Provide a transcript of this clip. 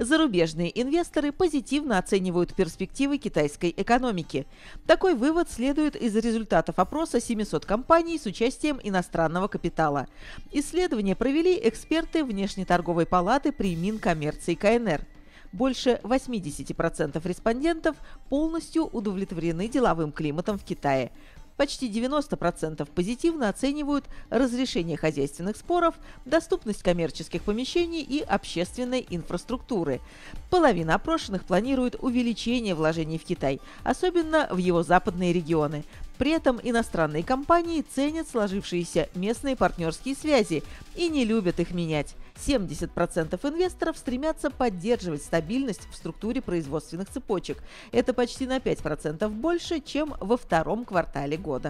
зарубежные инвесторы позитивно оценивают перспективы китайской экономики. Такой вывод следует из результатов опроса 700 компаний с участием иностранного капитала. Исследование провели эксперты Внешнеторговой палаты при Минкоммерции КНР. Больше 80% респондентов полностью удовлетворены деловым климатом в Китае. Почти 90% позитивно оценивают разрешение хозяйственных споров, доступность коммерческих помещений и общественной инфраструктуры. Половина опрошенных планирует увеличение вложений в Китай, особенно в его западные регионы. При этом иностранные компании ценят сложившиеся местные партнерские связи и не любят их менять. 70% инвесторов стремятся поддерживать стабильность в структуре производственных цепочек. Это почти на 5% больше, чем во втором квартале года.